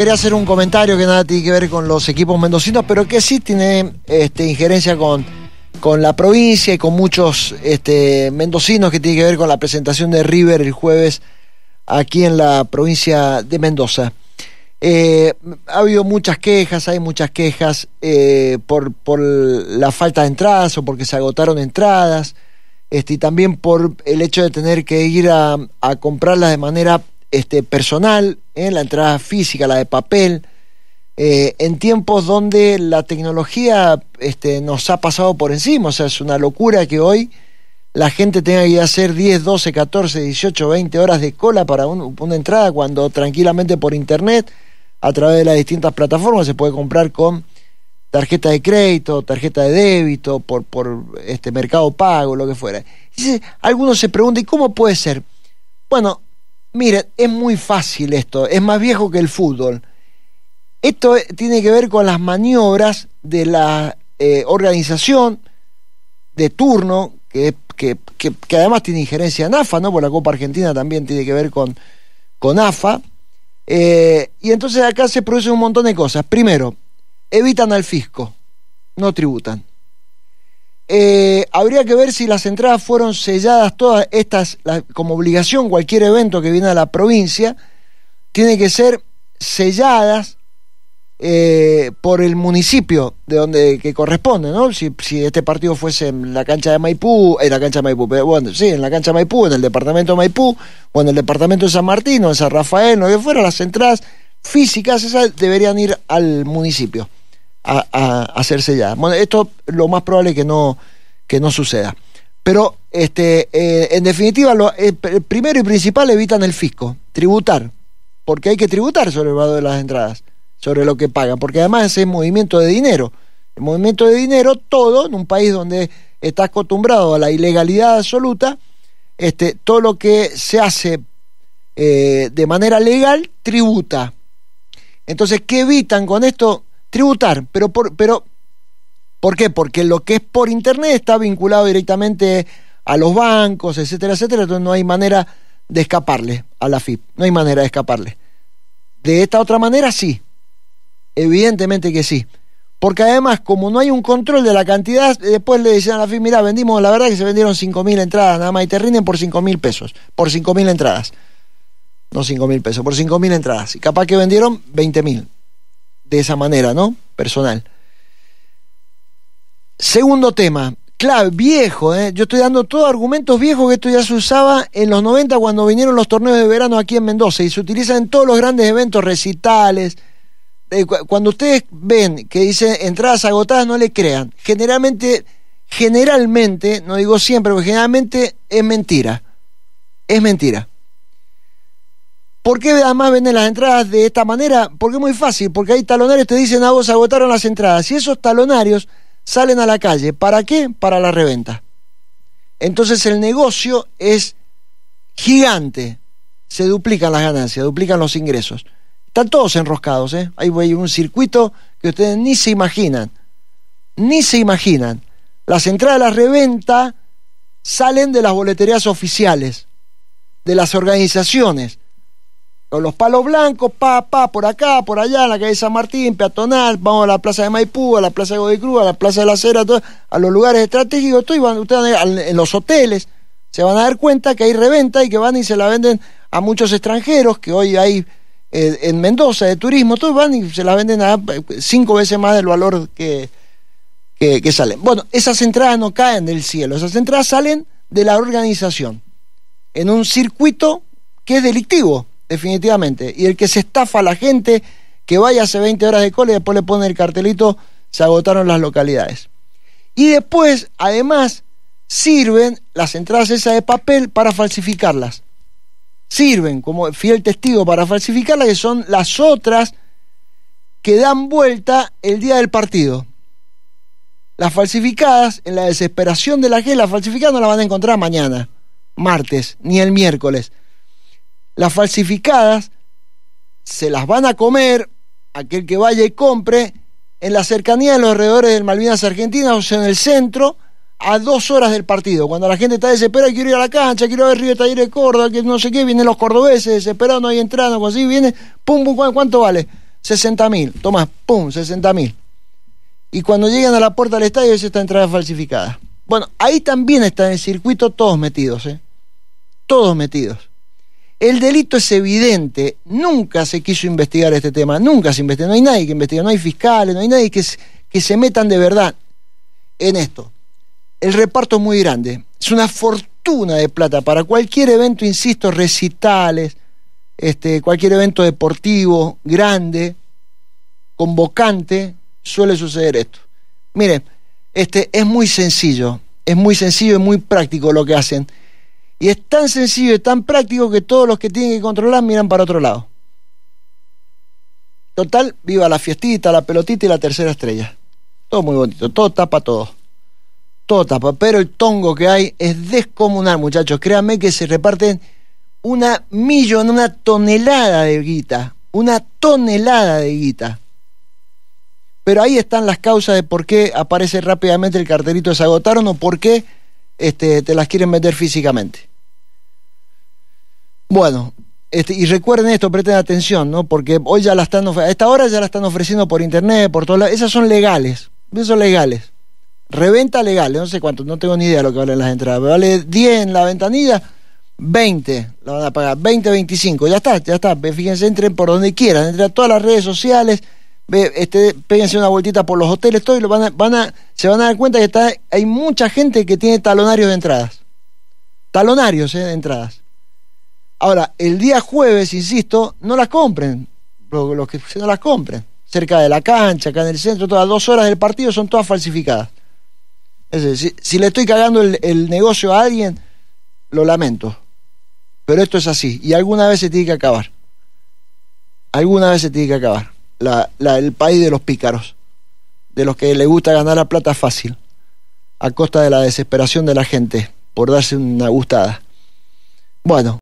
Quería hacer un comentario que nada tiene que ver con los equipos mendocinos, pero que sí tiene este, injerencia con, con la provincia y con muchos este, mendocinos, que tiene que ver con la presentación de River el jueves aquí en la provincia de Mendoza. Eh, ha habido muchas quejas, hay muchas quejas eh, por, la falta de entradas o porque se agotaron entradas, este, y también por el hecho de tener que ir a, a comprarlas de manera este, personal, en ¿eh? la entrada física, la de papel, eh, en tiempos donde la tecnología este, nos ha pasado por encima. O sea, es una locura que hoy la gente tenga que hacer 10, 12, 14, 18, 20 horas de cola para una entrada cuando tranquilamente por internet, a través de las distintas plataformas, se puede comprar con tarjeta de crédito, tarjeta de débito, por, por este mercado pago, lo que fuera. algunos se preguntan, ¿y cómo puede ser? Bueno, Miren, es muy fácil esto, es más viejo que el fútbol. Esto tiene que ver con las maniobras de la eh, organización de turno, que, que, que, además tiene injerencia en AFA, ¿no? Porque la Copa Argentina también tiene que ver con, con AFA. Eh, y entonces acá se producen un montón de cosas. Primero, evitan al fisco, no tributan. Eh, habría que ver si las entradas fueron selladas todas estas, como obligación, cualquier evento que viene a la provincia, tiene que ser selladas eh, por el municipio de donde que corresponde, ¿no? Si, este partido fuese en la cancha de Maipú, en la cancha de Maipú, bueno, sí, en la cancha de Maipú, en el departamento de Maipú, o en el departamento de San Martín, o en San Rafael, o que fuera, las entradas físicas esas deberían ir al municipio a, hacerse hacer Bueno, esto lo más probable es que no, que no suceda. Pero, este, eh, en definitiva, lo, eh, primero y principal, evitan el fisco, tributar, porque hay que tributar sobre el valor de las entradas, sobre lo que pagan, porque además es movimiento de dinero. El movimiento de dinero, todo, en un país donde está acostumbrado a la ilegalidad absoluta, este, todo lo que se hace eh, de manera legal tributa. Entonces, ¿qué evitan con esto? tributar, pero por, pero ¿por qué? Porque lo que es por internet está vinculado directamente a los bancos, etcétera, etcétera, entonces no hay manera de escaparle a la FIP, no hay manera de escaparle. De esta otra manera sí, evidentemente que sí. Porque además, como no hay un control de la cantidad, después le dicen a la FIP, mira, vendimos, la verdad que se vendieron 5.000 entradas nada más y te rinden por 5.000 pesos, por 5.000 entradas. No 5.000 pesos, por 5.000 entradas. Y capaz que vendieron 20.000 de esa manera, ¿no? Personal. Segundo tema, clave, viejo, ¿eh? yo estoy dando todos argumentos viejos que esto ya se usaba en los 90 cuando vinieron los torneos de verano aquí en Mendoza y se utilizan en todos los grandes eventos, recitales. cuando ustedes ven que dice entradas agotadas, no le crean. Generalmente, generalmente, no digo siempre, pero generalmente es mentira. Es mentira. ¿Por qué además venden las entradas de esta manera? Porque es muy fácil, porque hay talonarios que te dicen a ah, vos agotaron las entradas y esos talonarios salen a la calle. ¿Para qué? Para la reventa. Entonces el negocio es gigante. Se duplican las ganancias, duplican los ingresos. Están todos enroscados, ¿eh? Hay un circuito que ustedes ni se imaginan. Ni se imaginan. Las entradas de la reventa salen de las boleterías oficiales, de las organizaciones los palos blancos, pa, pa, por acá, por allá, en la calle San Martín, peatonal, vamos a la plaza de Maipú, a la plaza de Godoy Cruz, a la plaza de la Cera, a los lugares estratégicos, y van, ustedes en los hoteles, se van a dar cuenta que hay reventa y que van y se la venden a muchos extranjeros, que hoy hay eh, en Mendoza de turismo, todos van y se la venden a eh, cinco veces más del valor que, que, que salen. Bueno, esas entradas no caen del cielo, esas entradas salen de la organización, en un circuito que es delictivo definitivamente. Y el que se estafa a la gente, que vaya hace 20 horas de cole y después le pone el cartelito, se agotaron las localidades. Y después, además, sirven las entradas esas de papel para falsificarlas. Sirven como fiel testigo para falsificarlas, que son las otras que dan vuelta el día del partido. Las falsificadas, en la desesperación de la que las falsificadas no las van a encontrar mañana, martes, ni el miércoles. Las falsificadas se las van a comer aquel que vaya y compre en la cercanía de los alrededores del Malvinas Argentinas o sea, en el centro a dos horas del partido. Cuando la gente está desesperada, quiero ir a la cancha, quiero ver Río Taller de Córdoba, que no sé qué, vienen los cordobeses desesperados, no hay así, viene, pum, pum, ¿cuánto vale? 60 mil, toma, pum, 60 mil. Y cuando llegan a la puerta del estadio es esta entrada falsificada. Bueno, ahí también están en el circuito todos metidos, ¿eh? Todos metidos. El delito es evidente, nunca se quiso investigar este tema, nunca se investiga. no hay nadie que investigue, no hay fiscales, no hay nadie que, se metan de verdad en esto. El reparto es muy grande, es una fortuna de plata para cualquier evento, insisto, recitales, este, cualquier evento deportivo grande, convocante, suele suceder esto. Miren, este, es muy sencillo, es muy sencillo y muy práctico lo que hacen. Y es tan sencillo, y tan práctico que todos los que tienen que controlar miran para otro lado. Total, viva la fiestita, la pelotita y la tercera estrella. Todo muy bonito, todo tapa todo. Todo tapa, pero el tongo que hay es descomunal, muchachos. Créanme que se reparten una millón, una tonelada de guita. Una tonelada de guita. Pero ahí están las causas de por qué aparece rápidamente el carterito, se agotaron o por qué este, te las quieren meter físicamente. Bueno, este, y recuerden esto, presten atención, ¿no? Porque hoy ya la están a esta hora ya la están ofreciendo por internet, por todas, lados. Esas son legales, son legales. Reventa legales, no sé cuánto, no tengo ni idea de lo que valen las entradas. vale 10 en la ventanilla, 20 la van a pagar, 20, 25. Ya está, ya está. Fíjense, entren por donde quieran, entren a todas las redes sociales, ve, este, péguense una vueltita por los hoteles, todo, y lo van a, van a, se van a dar cuenta que está, hay mucha gente que tiene talonarios de entradas. Talonarios eh, de entradas Ahora, el día jueves, insisto, no las compren, los que no las compren. Cerca de la cancha, acá en el centro, todas dos horas del partido son todas falsificadas. Es decir, si, le estoy cagando el, negocio a alguien, lo lamento. Pero esto es así. Y alguna vez se tiene que acabar. Alguna vez se tiene que acabar. el país de los pícaros. De los que le gusta ganar la plata fácil. A costa de la desesperación de la gente. Por darse una gustada. Bueno.